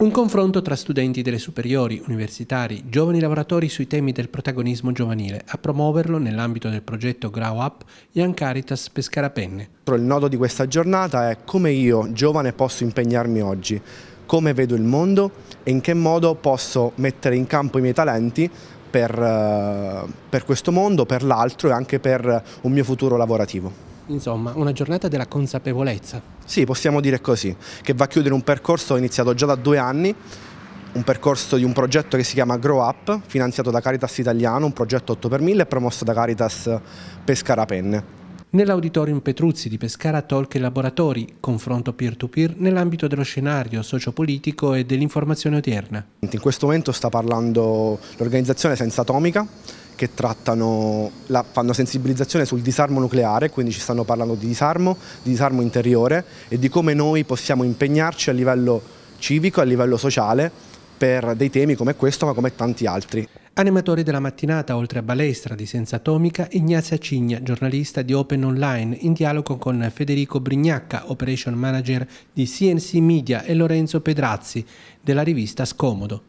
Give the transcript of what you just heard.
Un confronto tra studenti delle superiori, universitari, giovani lavoratori sui temi del protagonismo giovanile, a promuoverlo nell'ambito del progetto Grow Up Young Caritas Pescarapenne. Il nodo di questa giornata è come io, giovane, posso impegnarmi oggi, come vedo il mondo e in che modo posso mettere in campo i miei talenti per, eh, per questo mondo, per l'altro e anche per un mio futuro lavorativo. Insomma, una giornata della consapevolezza. Sì, possiamo dire così, che va a chiudere un percorso iniziato già da due anni, un percorso di un progetto che si chiama Grow Up, finanziato da Caritas Italiano, un progetto 8x1000 e promosso da Caritas Pescara Penne. Nell'auditorium Petruzzi di Pescara Talk e Laboratori, confronto peer-to-peer -peer nell'ambito dello scenario sociopolitico e dell'informazione odierna. In questo momento sta parlando l'organizzazione Senza Atomica, che trattano, la, fanno sensibilizzazione sul disarmo nucleare, quindi ci stanno parlando di disarmo, di disarmo interiore e di come noi possiamo impegnarci a livello civico, a livello sociale per dei temi come questo ma come tanti altri. Animatori della mattinata, oltre a Balestra di Senza Atomica, Ignazia Cigna, giornalista di Open Online, in dialogo con Federico Brignacca, operation manager di CNC Media, e Lorenzo Pedrazzi, della rivista Scomodo.